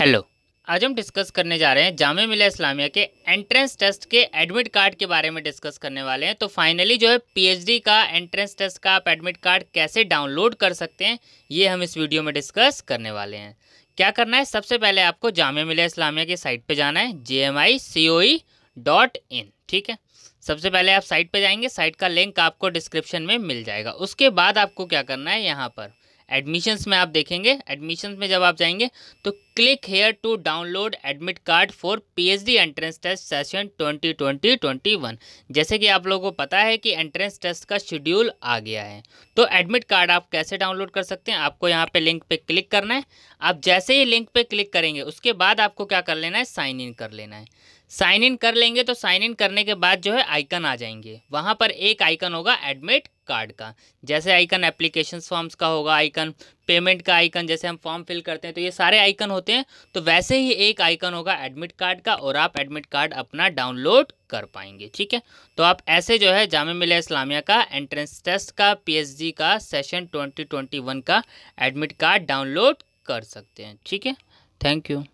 hello आज हम discuss करने जा रहे हैं जाम मिला इस्लामिया के एंट्रेंस टेस्ट के एडमिट कार्ड के बारे में डिस्कस करने वाले हैं तो फाइनली जो है पीएचडी का एंट्रेंस टेस्ट का आप एडमिट कार्ड कैसे डाउनलोड कर सकते हैं ये हम इस वीडियो में डिस्कस करने वाले हैं क्या करना है सबसे पहले आपको जाम मिला इस्लामिया की साइट पर जाना है जे M I C O dot in ठीक है सबसे पहले आप साइट पर जाएंगे साइट का लिंक आपको डिस्क्रिप्शन में मिल जाएगा उसके बाद आपको क्या करना है यहाँ पर एडमिशन्स में आप देखेंगे एडमिशन्स में जब आप जाएंगे तो click here to download admit card for PhD entrance test session 2020-21 जैसे कि आप लोगों को पता है कि एंट्रेंस टेस्ट का शेड्यूल आ गया है तो एडमिट कार्ड आप कैसे डाउनलोड कर सकते हैं आपको यहाँ पे लिंक पे क्लिक करना है आप जैसे ही लिंक पे क्लिक करेंगे उसके बाद आपको क्या कर लेना है साइन इन कर लेना है साइन इन कर लेंगे तो साइन इन करने के बाद जो है आइकन आ जाएंगे वहाँ पर एक आइकन होगा एडमिट कार्ड का जैसे आइकन एप्लीकेशन फॉर्म्स का होगा आइकन पेमेंट का आइकन जैसे हम फॉर्म फिल करते हैं तो ये सारे आइकन होते हैं तो वैसे ही एक आइकन होगा एडमिट कार्ड का और आप एडमिट कार्ड अपना डाउनलोड कर पाएंगे ठीक है तो आप ऐसे जो है जाम मिल इस्लामिया का एंट्रेंस टेस्ट का पी का सेशन ट्वेंटी का एडमिट कार्ड डाउनलोड कर सकते हैं ठीक है थैंक यू